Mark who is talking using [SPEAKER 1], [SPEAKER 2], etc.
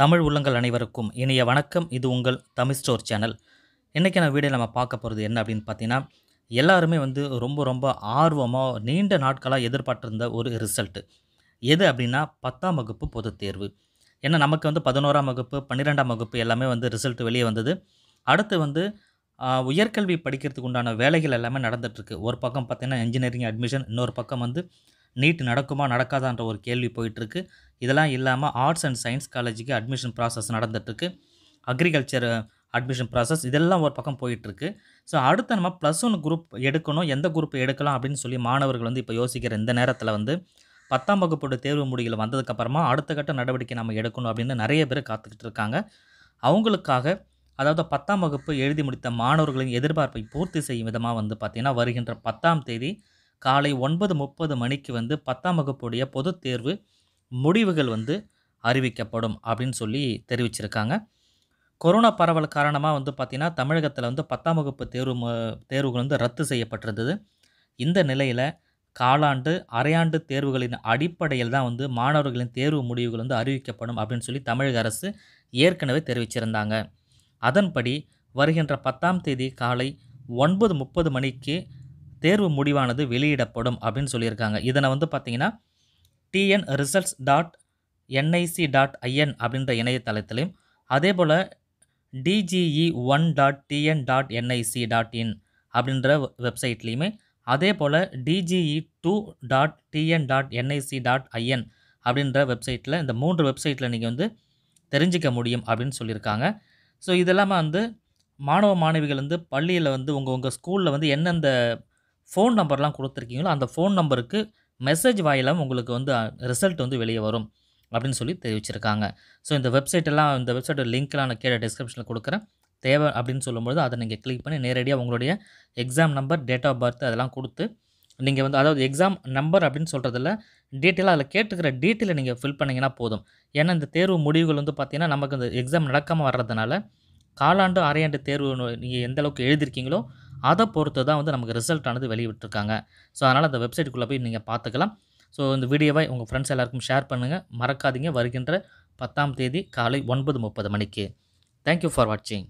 [SPEAKER 1] தமிழ் உள்ளங்கள் அனைவருக்கும் இனிய வணக்கம் இது உங்கள் தமிழ் ஸ்டோர் சேனல் இன்றைக்கி நான் வீடியோ நம்ம பார்க்க போகிறது என்ன அப்படின்னு பார்த்தீங்கன்னா எல்லாருமே வந்து ரொம்ப ரொம்ப ஆர்வமாக நீண்ட நாட்களாக எதிர்பார்த்திருந்த ஒரு ரிசல்ட்டு எது அப்படின்னா பத்தாம் வகுப்பு பொதுத் தேர்வு ஏன்னா நமக்கு வந்து பதினோராம் வகுப்பு பன்னிரெண்டாம் வகுப்பு எல்லாமே வந்து ரிசல்ட் வெளியே வந்தது அடுத்து வந்து உயர்கல்வி படிக்கிறதுக்கு உண்டான வேலைகள் எல்லாமே நடந்துகிட்ருக்கு ஒரு பக்கம் பார்த்திங்கன்னா இன்ஜினியரிங் அட்மிஷன் இன்னொரு பக்கம் வந்து நீட் நடக்குமா நடக்காதான்ற ஒரு கேள்வி போயிட்டுருக்கு இதெல்லாம் இல்லாமல் ஆர்ட்ஸ் அண்ட் சயின்ஸ் காலேஜுக்கு அட்மிஷன் ப்ராசஸ் நடந்துகிட்ருக்கு அக்ரிகல்ச்சர் அட்மிஷன் ப்ராசஸ் இதெல்லாம் ஒரு பக்கம் போயிட்டுருக்கு ஸோ அடுத்த நம்ம ப்ளஸ் ஒன் குரூப் எடுக்கணும் எந்த குரூப் எடுக்கலாம் அப்படின்னு சொல்லி மாணவர்கள் வந்து இப்போ யோசிக்கிற இந்த நேரத்தில் வந்து பத்தாம் வகுப்போட தேர்வு முடிவில் வந்ததுக்கப்புறமா அடுத்த கட்ட நடவடிக்கை நம்ம எடுக்கணும் அப்படின்னு நிறைய பேர் காத்துக்கிட்டு இருக்காங்க அவங்களுக்காக அதாவது பத்தாம் வகுப்பு எழுதி முடித்த மாணவர்களின் எதிர்பார்ப்பை பூர்த்தி செய்யும் விதமாக வந்து பார்த்திங்கன்னா வருகின்ற பத்தாம் தேதி காலை ஒன்பது முப்பது மணிக்கு வந்து பத்தாம் வகுப்புடைய பொது தேர்வு முடிவுகள் வந்து அறிவிக்கப்படும் அப்படின்னு சொல்லி தெரிவிச்சிருக்காங்க கொரோனா பரவல் காரணமாக வந்து பார்த்திங்கன்னா தமிழகத்தில் வந்து பத்தாம் வகுப்பு தேர்வு தேர்வுகள் வந்து ரத்து செய்யப்பட்டிருந்தது இந்த நிலையில் காலாண்டு அரையாண்டு தேர்வுகளின் அடிப்படையில் தான் வந்து மாணவர்களின் தேர்வு முடிவுகள் வந்து அறிவிக்கப்படும் அப்படின்னு சொல்லி தமிழக அரசு ஏற்கனவே தெரிவிச்சிருந்தாங்க அதன்படி வருகின்ற பத்தாம் தேதி காலை ஒன்பது முப்பது மணிக்கு தேர்வு முடிவானது வெளியிடப்படும் அப்படின்னு சொல்லியிருக்காங்க இதனை வந்து பார்த்திங்கன்னா TN results dot NIC dot IN அப்படின்ற இணையதளத்திலையும் அதே போல் DGE one dot TN dot NIC dot in அப்படின்ற வெப்சைட்லேயுமே அதே போல் DGE two dot TN dot NIC dot IN அப்படின்ற வெப்சைட்டில் இந்த மூன்று வெப்சைட்டில் நீங்கள் வந்து தெரிஞ்சிக்க முடியும் அப்படின்னு சொல்லியிருக்காங்க ஸோ இதெல்லாமல் வந்து மாணவ மாணவிகள் வந்து பள்ளியில் வந்து உங்கள் உங்கள் ஸ்கூலில் வந்து எந்தெந்த ஃபோன் நம்பர்லாம் கொடுத்துருக்கீங்களோ அந்த ஃபோன் நம்பருக்கு மெசேஜ் வாயிலாம் உங்களுக்கு வந்து ரிசல்ட் வந்து வெளியே வரும் அப்படின்னு சொல்லி தெரிவிச்சிருக்காங்க ஸோ இந்த வெப்சைட்டெல்லாம் இந்த வெப்சைட்டோட லிங்க்லாம் நான் கீழே டிஸ்கிரிப்ஷனில் கொடுக்குறேன் தேவை அப்படின்னு சொல்லும்போது அதை நீங்கள் கிளிக் பண்ணி நேரடியாக உங்களுடைய exam number date of birth அதெல்லாம் கொடுத்து நீங்கள் வந்து அதாவது எக்ஸாம் நம்பர் அப்படின்னு சொல்கிறதுல டீட்டெயிலாக அதில் கேட்டுக்கிற டீட்டெயிலை நீங்கள் ஃபில் பண்ணிங்கன்னா போதும் ஏன்னா இந்த தேர்வு முடிவுகள் வந்து பார்த்திங்கன்னா நமக்கு இந்த எக்ஸாம் நடக்காமல் வர்றதுனால காலாண்டு அரையாண்டு தேர்வு நீங்கள் எந்த அளவுக்கு எழுதியிருக்கீங்களோ அதை பொறுத்து தான் வந்து நமக்கு ரிசல்ட் ஆனது வெளியிட்டிருக்காங்க ஸோ அதனால் அந்த வெப்சைட்டுக்குள்ளே போய் நீங்கள் பார்த்துக்கலாம் ஸோ இந்த வீடியோவை உங்கள் ஃப்ரெண்ட்ஸ் எல்லாருக்கும் ஷேர் பண்ணுங்கள் மறக்காதீங்க வருகின்ற பத்தாம் தேதி காலை ஒன்பது முப்பது மணிக்கு தேங்க்யூ ஃபார் வாட்சிங்